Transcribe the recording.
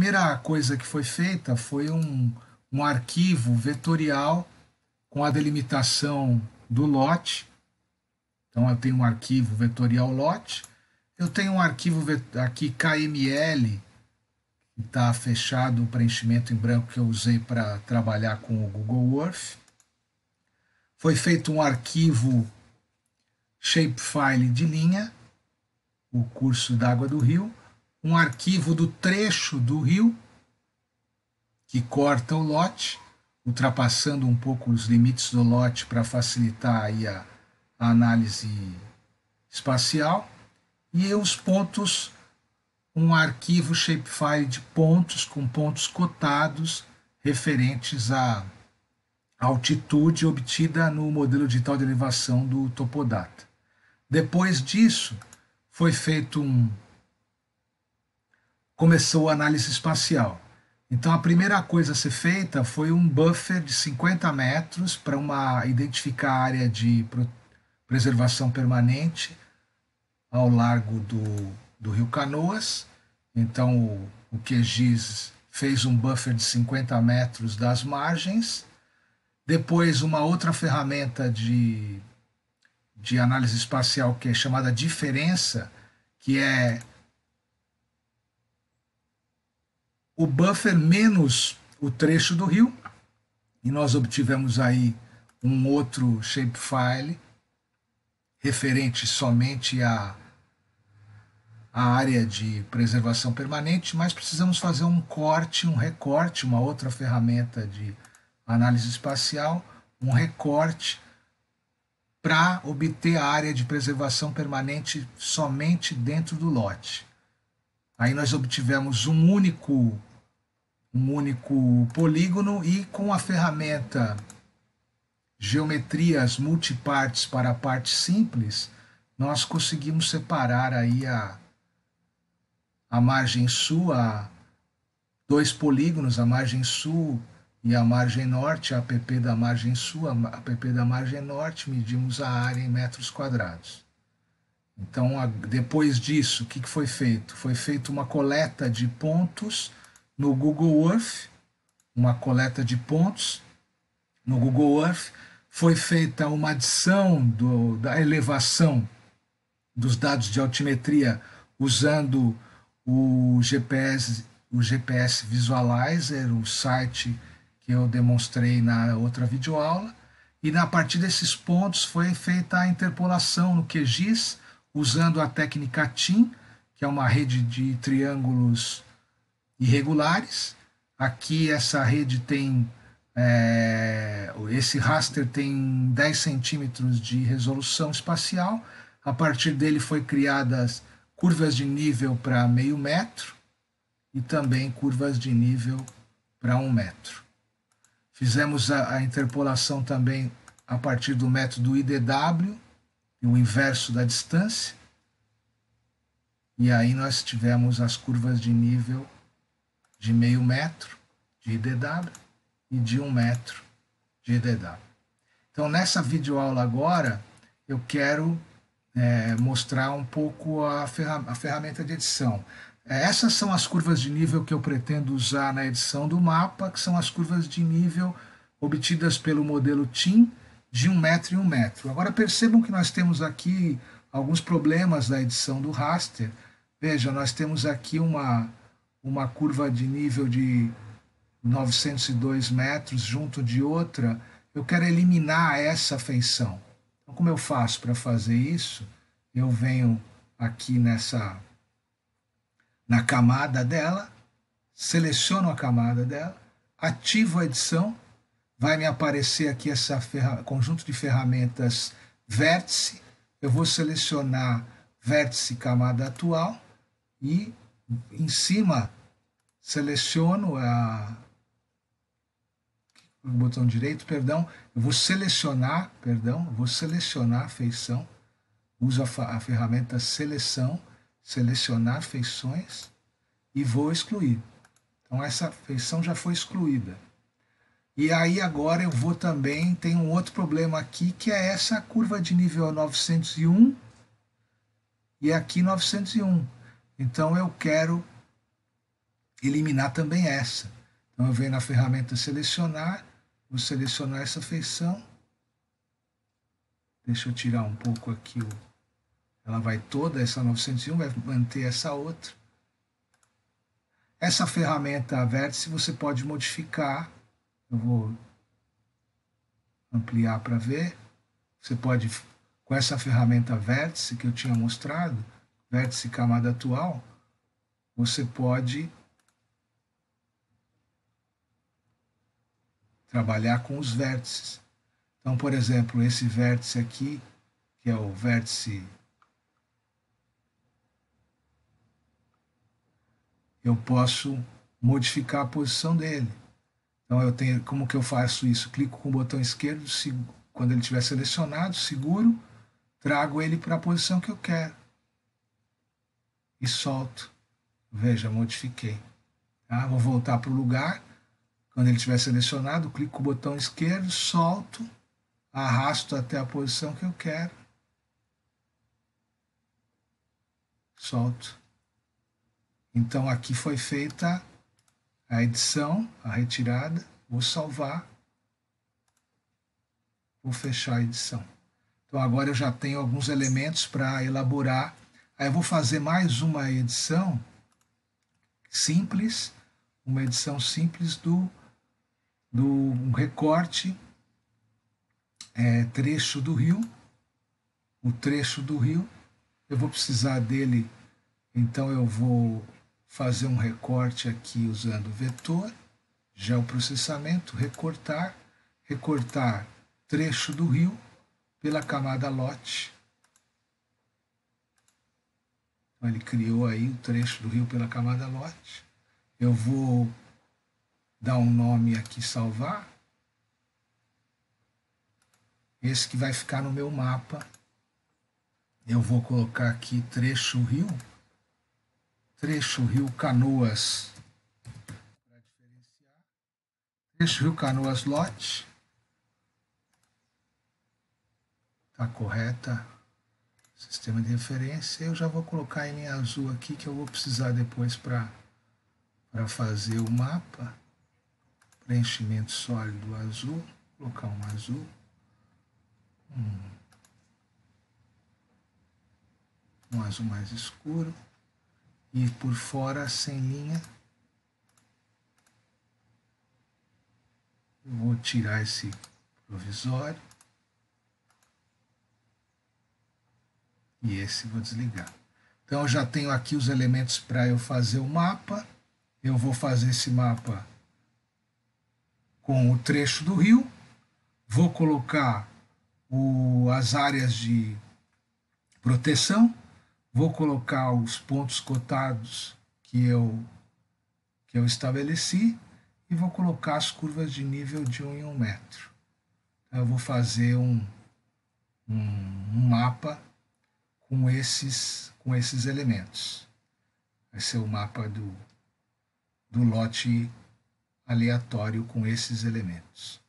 primeira coisa que foi feita foi um, um arquivo vetorial com a delimitação do lote. Então eu tenho um arquivo vetorial lote, eu tenho um arquivo aqui KML, que está fechado o preenchimento em branco que eu usei para trabalhar com o Google Earth. Foi feito um arquivo shapefile de linha, o curso d'água do rio um arquivo do trecho do rio que corta o lote, ultrapassando um pouco os limites do lote para facilitar aí a, a análise espacial, e os pontos, um arquivo shapefile de pontos com pontos cotados referentes à altitude obtida no modelo digital de elevação do Topodata. Depois disso, foi feito um começou a análise espacial. Então, a primeira coisa a ser feita foi um buffer de 50 metros para uma identificar a área de preservação permanente ao largo do, do rio Canoas. Então, o, o QGIS fez um buffer de 50 metros das margens. Depois, uma outra ferramenta de, de análise espacial que é chamada diferença, que é o buffer menos o trecho do rio, e nós obtivemos aí um outro shapefile referente somente à, à área de preservação permanente, mas precisamos fazer um corte, um recorte, uma outra ferramenta de análise espacial, um recorte para obter a área de preservação permanente somente dentro do lote. Aí nós obtivemos um único um único polígono e com a ferramenta geometrias multipartes para a parte simples, nós conseguimos separar aí a, a margem sul, a dois polígonos, a margem sul e a margem norte, a APP da margem sul, a APP da margem norte, medimos a área em metros quadrados. Então, a, depois disso, o que, que foi feito? Foi feita uma coleta de pontos no Google Earth, uma coleta de pontos no Google Earth, foi feita uma adição do, da elevação dos dados de altimetria usando o GPS, o GPS Visualizer, o site que eu demonstrei na outra videoaula, e na partir desses pontos foi feita a interpolação no QGIS usando a técnica TIM, que é uma rede de triângulos irregulares. Aqui essa rede tem, é, esse raster tem 10 centímetros de resolução espacial. A partir dele foi criadas curvas de nível para meio metro e também curvas de nível para um metro. Fizemos a, a interpolação também a partir do método IDW, o inverso da distância. E aí nós tivemos as curvas de nível de meio metro de IDW e de um metro de IDW. Então, nessa videoaula agora, eu quero é, mostrar um pouco a, ferra a ferramenta de edição. É, essas são as curvas de nível que eu pretendo usar na edição do mapa, que são as curvas de nível obtidas pelo modelo TIM de um metro e um metro. Agora percebam que nós temos aqui alguns problemas da edição do raster. Veja, nós temos aqui uma, uma curva de nível de 902 metros junto de outra, eu quero eliminar essa feição. Então, como eu faço para fazer isso? Eu venho aqui nessa na camada dela, seleciono a camada dela, ativo a edição, vai me aparecer aqui esse conjunto de ferramentas vértice, eu vou selecionar vértice camada atual e em cima, seleciono a o botão direito, perdão, eu vou selecionar, perdão, vou selecionar feição, uso a, a ferramenta seleção, selecionar feições e vou excluir. Então essa feição já foi excluída. E aí agora eu vou também, tem um outro problema aqui, que é essa curva de nível 901 e aqui 901. Então eu quero eliminar também essa. Então eu venho na ferramenta selecionar, vou selecionar essa feição. Deixa eu tirar um pouco aqui o ela vai toda essa 901 vai manter essa outra. Essa ferramenta vértice você pode modificar. Eu vou ampliar para ver. Você pode com essa ferramenta vértice que eu tinha mostrado, vértice né, camada atual, você pode trabalhar com os vértices. Então, por exemplo, esse vértice aqui, que é o vértice. Eu posso modificar a posição dele. Então eu tenho, como que eu faço isso? Clico com o botão esquerdo, sigo, quando ele estiver selecionado, seguro, trago ele para a posição que eu quero e solto. Veja, modifiquei. Tá? Vou voltar para o lugar. Quando ele estiver selecionado, clico com o botão esquerdo, solto, arrasto até a posição que eu quero. Solto. Então aqui foi feita a edição, a retirada. Vou salvar. Vou fechar a edição. Então agora eu já tenho alguns elementos para elaborar Aí eu vou fazer mais uma edição simples, uma edição simples do, do um recorte é, trecho do rio, o trecho do rio. Eu vou precisar dele, então eu vou fazer um recorte aqui usando vetor, geoprocessamento, recortar, recortar trecho do rio pela camada lote ele criou aí o trecho do rio pela camada lote. Eu vou dar um nome aqui, salvar. Esse que vai ficar no meu mapa. Eu vou colocar aqui trecho rio. Trecho rio Canoas. Para diferenciar. Trecho rio Canoas lote. Está correta sistema de referência. Eu já vou colocar ele em azul aqui, que eu vou precisar depois para fazer o mapa. Preenchimento sólido azul, colocar um azul. Um, um azul mais escuro. E por fora, sem linha. Eu vou tirar esse provisório. E esse vou desligar. Então, eu já tenho aqui os elementos para eu fazer o mapa. Eu vou fazer esse mapa com o trecho do rio. Vou colocar o, as áreas de proteção. Vou colocar os pontos cotados que eu, que eu estabeleci. E vou colocar as curvas de nível de 1 um em 1 um metro. Então, eu vou fazer um, um, um mapa com esses, com esses elementos. Vai ser o mapa do, do lote aleatório com esses elementos.